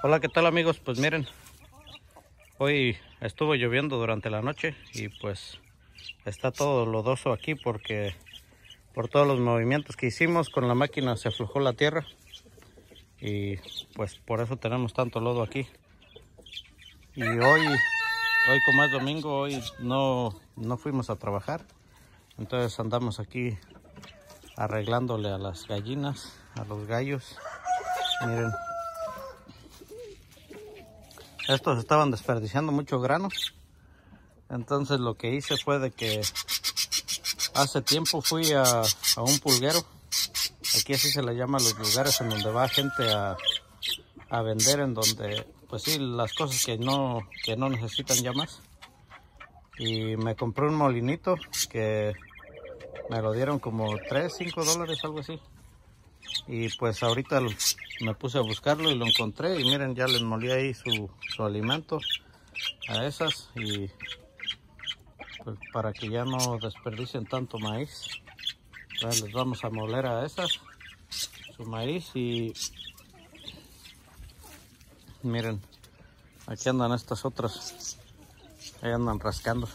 Hola, ¿qué tal amigos? Pues miren, hoy estuvo lloviendo durante la noche y pues está todo lodoso aquí porque por todos los movimientos que hicimos con la máquina se aflojó la tierra y pues por eso tenemos tanto lodo aquí. Y hoy, hoy como es domingo, hoy no, no fuimos a trabajar, entonces andamos aquí arreglándole a las gallinas, a los gallos, miren estos estaban desperdiciando muchos granos. Entonces lo que hice fue de que hace tiempo fui a, un pulguero. Aquí así se le llama los lugares en donde va gente a, vender, en donde pues sí, las cosas que no, que no necesitan ya más. Y me compré un molinito que me lo dieron como 3, 5 dólares, algo así. Y pues ahorita me puse a buscarlo y lo encontré y miren ya les molí ahí su, su alimento a esas y pues, para que ya no desperdicien tanto maíz les vamos a moler a esas su maíz y miren aquí andan estas otras ahí andan rascando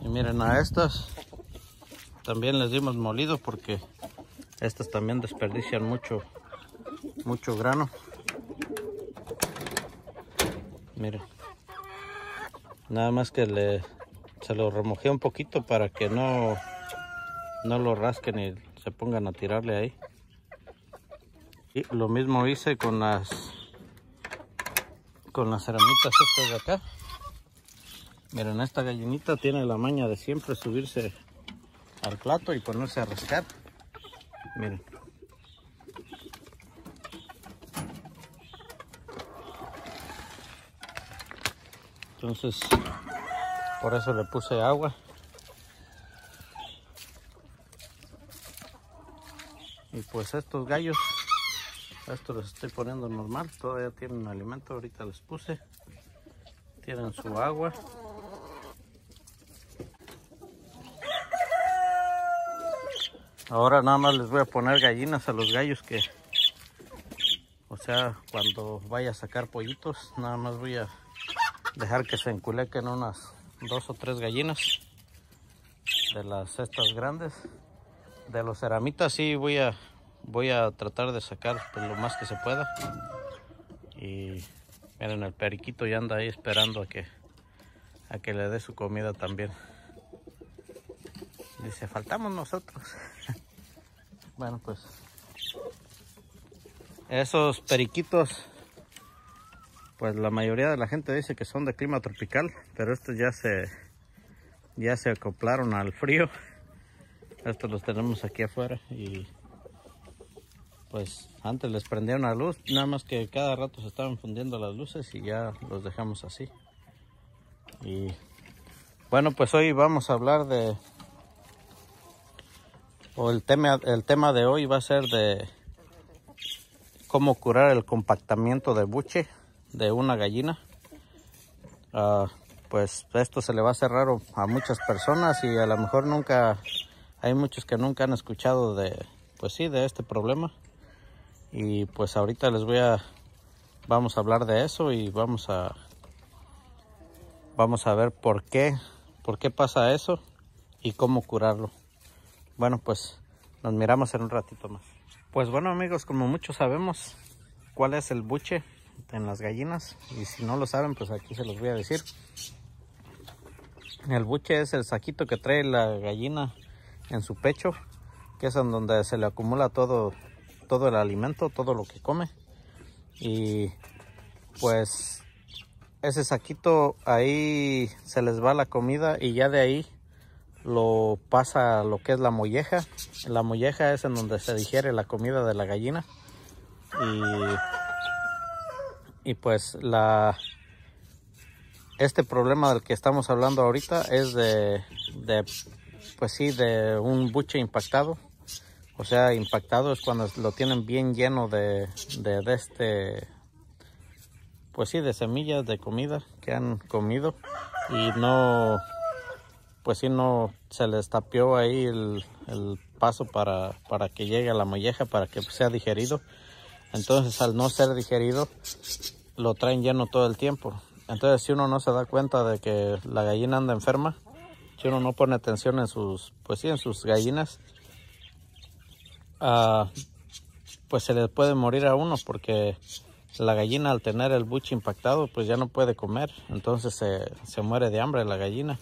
y miren a estas también les dimos molido porque estas también desperdician mucho mucho grano Miren. Nada más que le se lo remojé un poquito para que no, no lo rasquen y se pongan a tirarle ahí. Y lo mismo hice con las con las ceramitas estas de acá. Miren, esta gallinita tiene la maña de siempre subirse al plato y ponerse a rascar. Miren. entonces por eso le puse agua y pues estos gallos estos los estoy poniendo normal todavía tienen alimento ahorita les puse tienen su agua ahora nada más les voy a poner gallinas a los gallos que o sea cuando vaya a sacar pollitos nada más voy a dejar que se enculequen unas dos o tres gallinas de las cestas grandes de los ceramitas sí voy a voy a tratar de sacar pues, lo más que se pueda y miren el periquito ya anda ahí esperando a que a que le dé su comida también dice faltamos nosotros bueno pues esos periquitos pues la mayoría de la gente dice que son de clima tropical, pero estos ya se, ya se acoplaron al frío. Estos los tenemos aquí afuera y pues antes les prendieron la luz, nada más que cada rato se estaban fundiendo las luces y ya los dejamos así. Y bueno, pues hoy vamos a hablar de, o el tema, el tema de hoy va a ser de cómo curar el compactamiento de buche de una gallina. Ah, pues esto se le va a hacer raro a muchas personas y a lo mejor nunca, hay muchos que nunca han escuchado de, pues sí, de este problema. Y pues ahorita les voy a, vamos a hablar de eso y vamos a, vamos a ver por qué, por qué pasa eso y cómo curarlo. Bueno, pues nos miramos en un ratito más. Pues bueno amigos, como muchos sabemos cuál es el buche en las gallinas. Y si no lo saben, pues aquí se los voy a decir. El buche es el saquito que trae la gallina en su pecho, que es en donde se le acumula todo, todo el alimento, todo lo que come. Y pues ese saquito ahí se les va la comida y ya de ahí lo pasa lo que es la molleja. La molleja es en donde se digiere la comida de la gallina. Y y pues la este problema del que estamos hablando ahorita es de, pues sí de un buche impactado o sea impactado es cuando lo tienen bien lleno de, de, este pues sí de semillas de comida que han comido y no pues sí no se les tapió ahí el, paso para, para que llegue a la molleja para que sea digerido entonces al no ser digerido, lo traen lleno todo el tiempo. Entonces si uno no se da cuenta de que la gallina anda enferma, si uno no pone atención en sus, pues sí, en sus gallinas, ah, pues se les puede morir a uno porque la gallina al tener el buche impactado, pues ya no puede comer. Entonces se, se muere de hambre la gallina.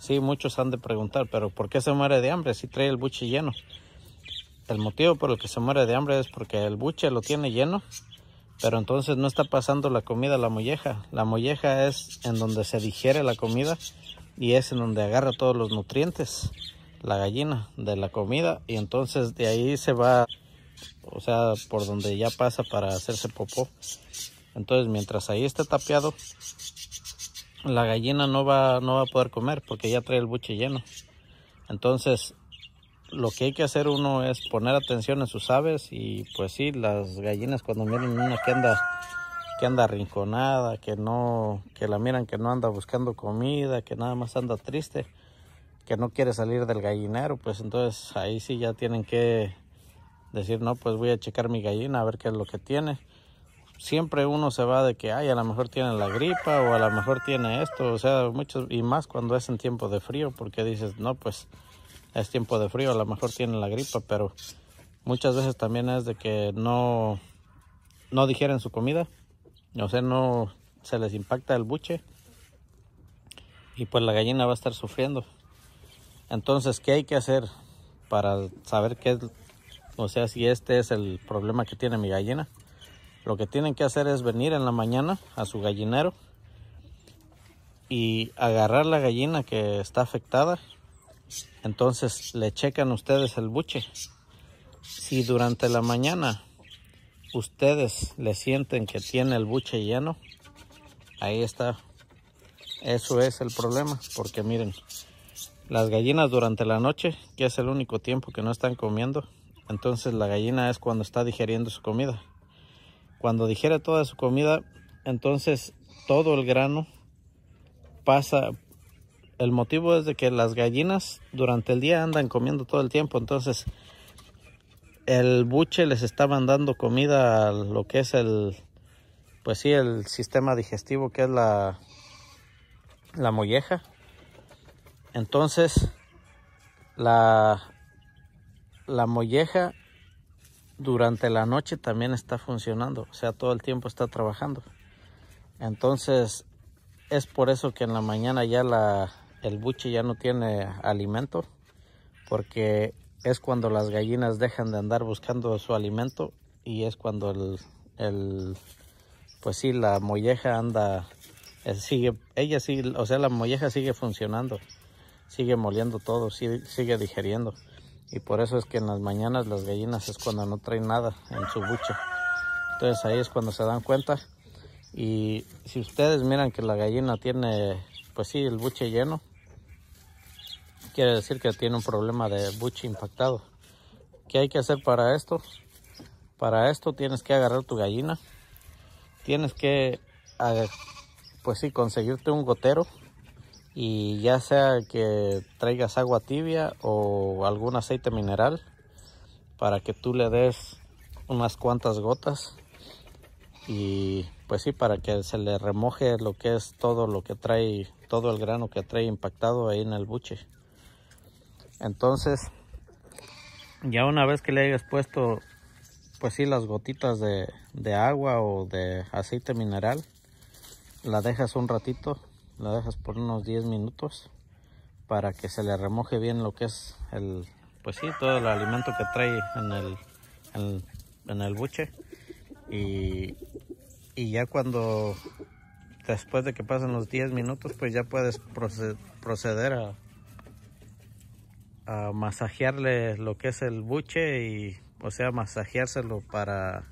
Sí, muchos han de preguntar, pero ¿por qué se muere de hambre si trae el buche lleno? El motivo por el que se muere de hambre es porque el buche lo tiene lleno, pero entonces no está pasando la comida a la molleja. La molleja es en donde se digiere la comida y es en donde agarra todos los nutrientes la gallina de la comida y entonces de ahí se va, o sea, por donde ya pasa para hacerse popó. Entonces, mientras ahí esté tapiado, la gallina no va, no va a poder comer porque ya trae el buche lleno. Entonces, lo que hay que hacer uno es poner atención en sus aves y pues sí, las gallinas cuando miren una que anda que anda arrinconada, que no que la miran que no anda buscando comida, que nada más anda triste, que no quiere salir del gallinero, pues entonces ahí sí ya tienen que decir, "No, pues voy a checar mi gallina a ver qué es lo que tiene." Siempre uno se va de que, "Ay, a lo mejor tiene la gripa o a lo mejor tiene esto", o sea, muchos y más cuando es en tiempo de frío, porque dices, "No, pues es tiempo de frío, a lo mejor tienen la gripa, pero muchas veces también es de que no, no digieren su comida, o sea, no se les impacta el buche y pues la gallina va a estar sufriendo. Entonces, ¿qué hay que hacer para saber qué, o sea, si este es el problema que tiene mi gallina? Lo que tienen que hacer es venir en la mañana a su gallinero y agarrar la gallina que está afectada entonces le checan ustedes el buche. Si durante la mañana ustedes le sienten que tiene el buche lleno, ahí está. Eso es el problema, porque miren, las gallinas durante la noche, que es el único tiempo que no están comiendo, entonces la gallina es cuando está digiriendo su comida. Cuando digiere toda su comida, entonces todo el grano pasa el motivo es de que las gallinas durante el día andan comiendo todo el tiempo, entonces el buche les estaba dando comida a lo que es el, pues sí, el sistema digestivo que es la, la molleja. Entonces, la, la molleja durante la noche también está funcionando, o sea, todo el tiempo está trabajando. Entonces, es por eso que en la mañana ya la, el buche ya no tiene alimento porque es cuando las gallinas dejan de andar buscando su alimento y es cuando el, el pues sí, la molleja anda, sigue, ella sigue, o sea, la molleja sigue funcionando, sigue moliendo todo, sigue, sigue digiriendo. Y por eso es que en las mañanas las gallinas es cuando no traen nada en su buche. Entonces ahí es cuando se dan cuenta. Y si ustedes miran que la gallina tiene, pues sí, el buche lleno, quiere decir que tiene un problema de buche impactado. ¿Qué hay que hacer para esto? Para esto tienes que agarrar tu gallina. Tienes que, ah, pues sí, conseguirte un gotero. Y ya sea que traigas agua tibia o algún aceite mineral para que tú le des unas cuantas gotas. Y pues sí, para que se le remoje lo que es todo lo que trae, todo el grano que trae impactado ahí en el buche. Entonces, ya una vez que le hayas puesto, pues sí, las gotitas de, agua o de aceite mineral, la dejas un ratito, la dejas por unos 10 minutos para que se le remoje bien lo que es el, pues sí, todo el alimento que trae en el, en, el buche. Y, y, ya cuando, después de que pasen los 10 minutos, pues ya puedes proceder a masajearle lo que es el buche y o sea masajeárselo para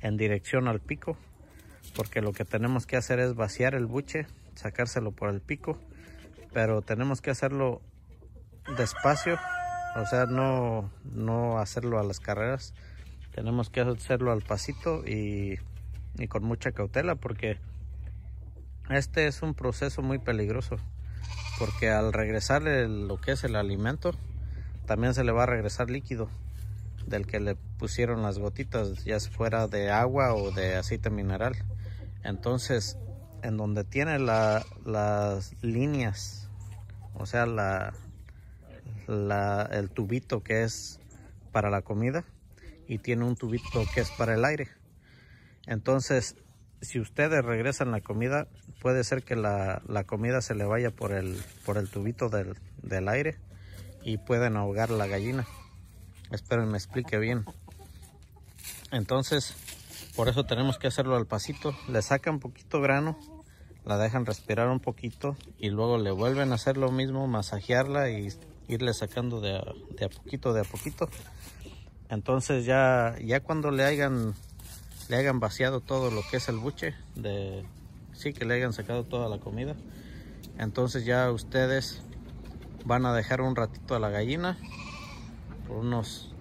en dirección al pico porque lo que tenemos que hacer es vaciar el buche sacárselo por el pico pero tenemos que hacerlo despacio o sea no no hacerlo a las carreras tenemos que hacerlo al pasito y, y con mucha cautela porque este es un proceso muy peligroso porque al regresar lo que es el alimento también se le va a regresar líquido del que le pusieron las gotitas ya fuera de agua o de aceite mineral entonces en donde tiene las líneas o sea el tubito que es para la comida y tiene un tubito que es para el aire entonces si ustedes regresan la comida, puede ser que la, comida se le vaya por el, por el tubito del, aire y pueden ahogar la gallina. Espero que me explique bien. Entonces, por eso tenemos que hacerlo al pasito. Le sacan poquito grano, la dejan respirar un poquito y luego le vuelven a hacer lo mismo, masajearla y irle sacando de a, poquito, de a poquito. Entonces ya, ya cuando le hagan le hayan vaciado todo lo que es el buche de sí que le hayan sacado toda la comida entonces ya ustedes van a dejar un ratito a la gallina por unos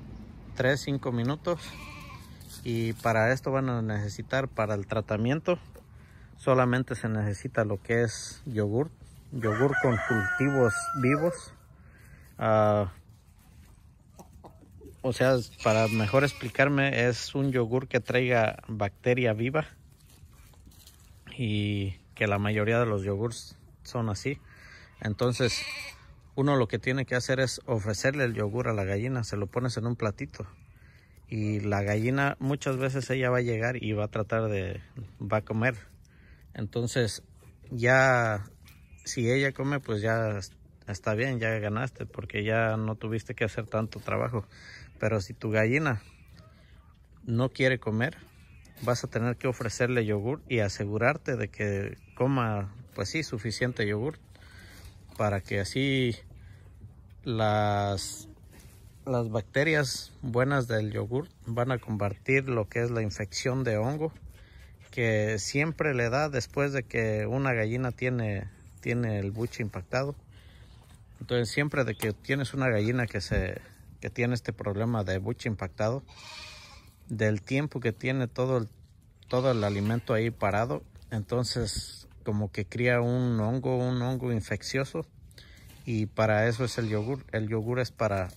3 5 minutos y para esto van a necesitar para el tratamiento solamente se necesita lo que es yogur yogur con cultivos vivos ah, o sea, para mejor explicarme, es un yogur que traiga bacteria viva y que la mayoría de los yogurts son así. Entonces, uno lo que tiene que hacer es ofrecerle el yogur a la gallina, se lo pones en un platito. Y la gallina muchas veces ella va a llegar y va a tratar de, va a comer. Entonces, ya, si ella come, pues ya está bien, ya ganaste, porque ya no tuviste que hacer tanto trabajo. Pero si tu gallina no quiere comer, vas a tener que ofrecerle yogur y asegurarte de que coma, pues sí, suficiente yogur para que así las, las bacterias buenas del yogur van a combatir lo que es la infección de hongo que siempre le da después de que una gallina tiene, tiene el buche impactado. Entonces siempre de que tienes una gallina que se, que tiene este problema de buche impactado, del tiempo que tiene todo el, todo el alimento ahí parado, entonces como que cría un hongo, un hongo infeccioso y para eso es el yogur, el yogur es para,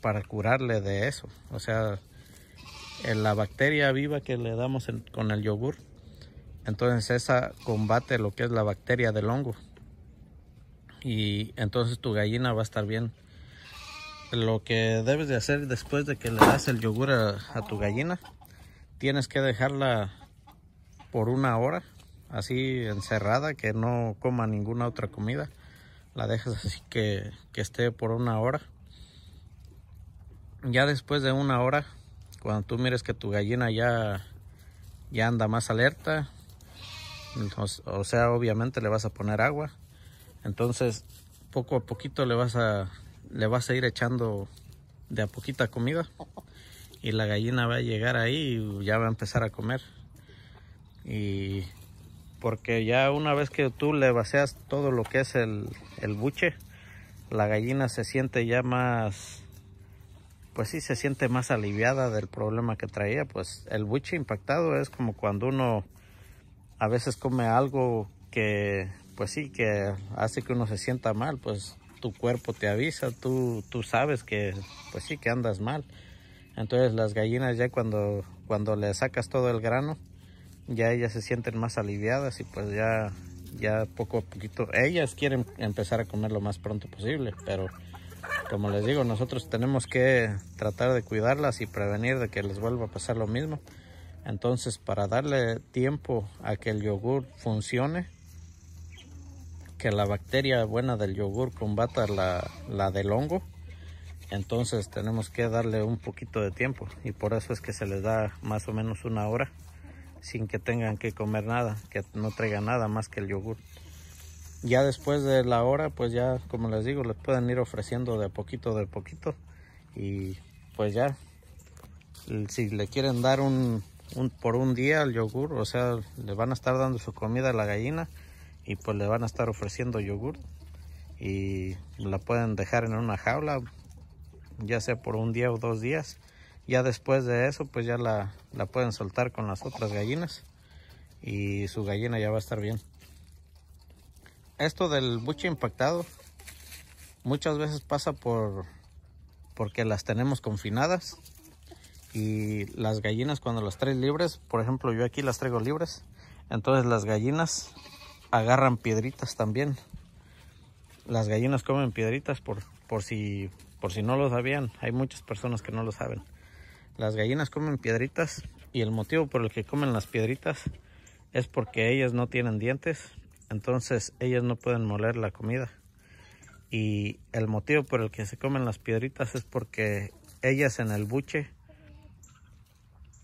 para curarle de eso, o sea, en la bacteria viva que le damos con el yogur, entonces esa combate lo que es la bacteria del hongo y entonces tu gallina va a estar bien lo que debes de hacer después de que le das el yogur a, tu gallina, tienes que dejarla por una hora, así encerrada, que no coma ninguna otra comida. La dejas así que, esté por una hora. Ya después de una hora, cuando tú mires que tu gallina ya, ya anda más alerta, o sea, obviamente le vas a poner agua. Entonces, poco a poquito le vas a le vas a ir echando de a poquita comida y la gallina va a llegar ahí y ya va a empezar a comer. Y porque ya una vez que tú le vacías todo lo que es el, el buche, la gallina se siente ya más, pues sí, se siente más aliviada del problema que traía. Pues el buche impactado es como cuando uno a veces come algo que, pues sí, que hace que uno se sienta mal, pues tu cuerpo te avisa, tú, tú sabes que, pues sí, que andas mal. Entonces las gallinas ya cuando, cuando le sacas todo el grano, ya ellas se sienten más aliviadas y pues ya, ya poco a poquito, ellas quieren empezar a comer lo más pronto posible, pero como les digo, nosotros tenemos que tratar de cuidarlas y prevenir de que les vuelva a pasar lo mismo. Entonces, para darle tiempo a que el yogur funcione, que la bacteria buena del yogur combata la, del hongo. Entonces tenemos que darle un poquito de tiempo y por eso es que se les da más o menos una hora sin que tengan que comer nada, que no traigan nada más que el yogur. Ya después de la hora, pues ya como les digo, les pueden ir ofreciendo de poquito de poquito y pues ya si le quieren dar un, por un día el yogur, o sea, le van a estar dando su comida a la gallina y pues le van a estar ofreciendo yogur y la pueden dejar en una jaula ya sea por un día o dos días ya después de eso pues ya la, pueden soltar con las otras gallinas y su gallina ya va a estar bien esto del buche impactado muchas veces pasa por porque las tenemos confinadas y las gallinas cuando las traes libres por ejemplo yo aquí las traigo libres entonces las gallinas agarran piedritas también. Las gallinas comen piedritas por, por, si, por si no lo sabían. Hay muchas personas que no lo saben. Las gallinas comen piedritas y el motivo por el que comen las piedritas es porque ellas no tienen dientes. Entonces ellas no pueden moler la comida. Y el motivo por el que se comen las piedritas es porque ellas en el buche,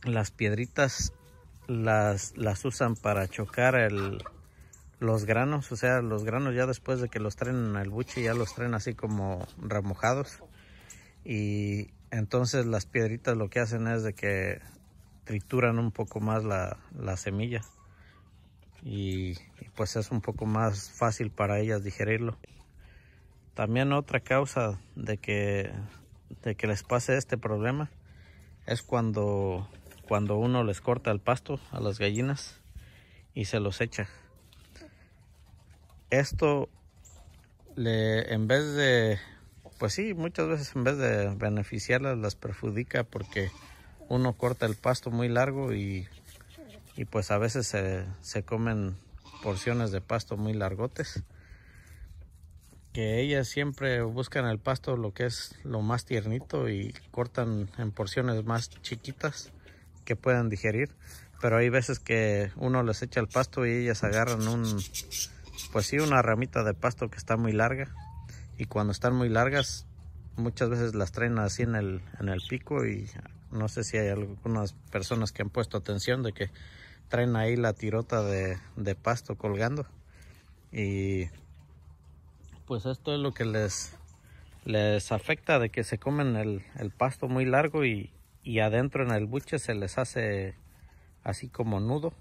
las piedritas las, las usan para chocar el, los granos, o sea, los granos ya después de que los traen el buche, ya los traen así como remojados. Y entonces las piedritas lo que hacen es de que trituran un poco más la, semilla. Y, y pues es un poco más fácil para ellas digerirlo. También otra causa de que, de que les pase este problema es cuando, cuando uno les corta el pasto a las gallinas y se los echa esto le, en vez de, pues sí, muchas veces en vez de beneficiarlas las perjudica porque uno corta el pasto muy largo y, y pues a veces se, se, comen porciones de pasto muy largotes. Que ellas siempre buscan el pasto lo que es lo más tiernito y cortan en porciones más chiquitas que puedan digerir. Pero hay veces que uno les echa el pasto y ellas agarran un, pues sí, una ramita de pasto que está muy larga. Y cuando están muy largas, muchas veces las traen así en el, pico y no sé si hay algunas personas que han puesto atención de que traen ahí la tirota de, pasto colgando. Y pues esto es lo que les, les afecta de que se comen el, pasto muy largo y, y adentro en el buche se les hace así como nudo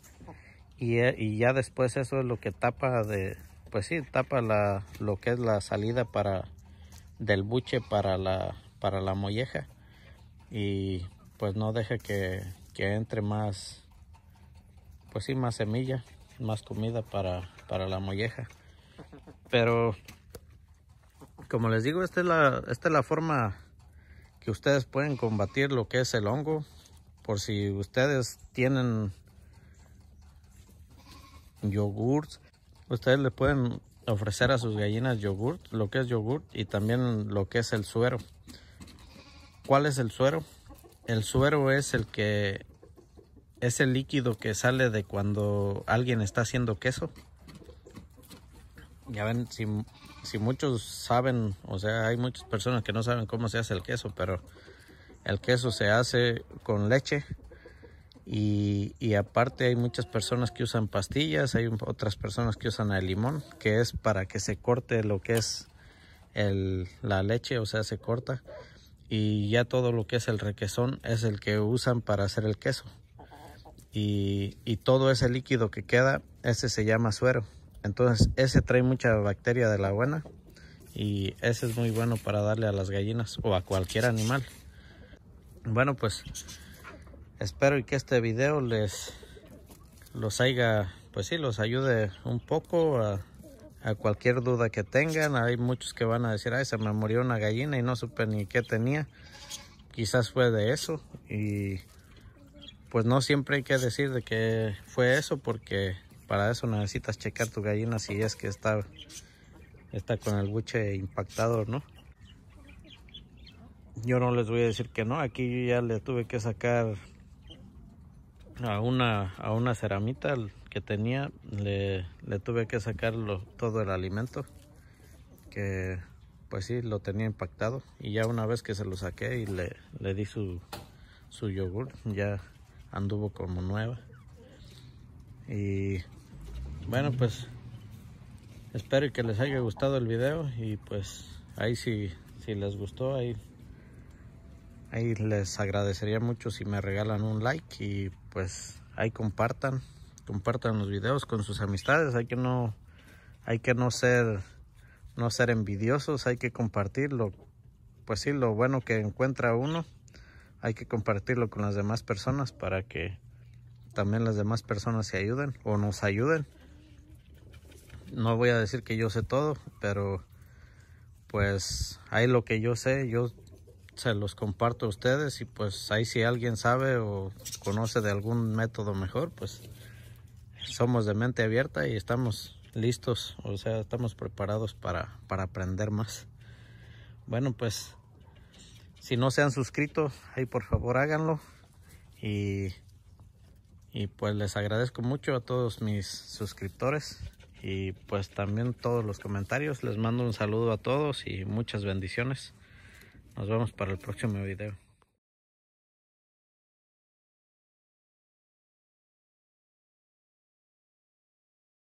y, ya después eso es lo que tapa de pues sí tapa la lo que es la salida para del buche para la para la molleja y pues no deja que, entre más pues sí más semilla más comida para para la molleja pero como les digo esta es la esta es la forma que ustedes pueden combatir lo que es el hongo por si ustedes tienen yogurts. Ustedes le pueden ofrecer a sus gallinas yogurt, lo que es yogurt y también lo que es el suero. ¿Cuál es el suero? El suero es el que es el líquido que sale de cuando alguien está haciendo queso. Ya ven, si, si muchos saben, o sea, hay muchas personas que no saben cómo se hace el queso, pero el queso se hace con leche, y, aparte hay muchas personas que usan pastillas, hay otras personas que usan el limón, que es para que se corte lo que es la leche, o sea, se corta. Y ya todo lo que es el requesón es el que usan para hacer el queso. Y, y todo ese líquido que queda, ese se llama suero. Entonces, ese trae mucha bacteria de la buena. Y ese es muy bueno para darle a las gallinas o a cualquier animal. Bueno, pues espero que este video les los pues sí los ayude un poco a, cualquier duda que tengan hay muchos que van a decir ay se me murió una gallina y no supe ni qué tenía quizás fue de eso y pues no siempre hay que decir de que fue eso porque para eso necesitas checar tu gallina si es que está está con el buche impactado no yo no les voy a decir que no aquí yo ya le tuve que sacar a una, a una ceramita que tenía, le, tuve que sacar todo el alimento que pues sí, lo tenía impactado. Y ya una vez que se lo saqué y le, di su, su yogur, ya anduvo como nueva. Y bueno, pues espero que les haya gustado el video y pues ahí si, si les gustó, ahí, ahí les agradecería mucho si me regalan un like y pues ahí compartan, compartan los videos con sus amistades, hay que no, hay que no ser, no ser envidiosos, hay que compartirlo, pues sí, lo bueno que encuentra uno, hay que compartirlo con las demás personas para que también las demás personas se ayuden o nos ayuden. No voy a decir que yo sé todo, pero pues hay lo que yo sé, yo se los comparto a ustedes y pues ahí si alguien sabe o conoce de algún método mejor, pues somos de mente abierta y estamos listos, o sea, estamos preparados para, aprender más. Bueno, pues si no se han suscrito, ahí por favor háganlo y, y pues les agradezco mucho a todos mis suscriptores y pues también todos los comentarios. Les mando un saludo a todos y muchas bendiciones. Nos vemos para el próximo video.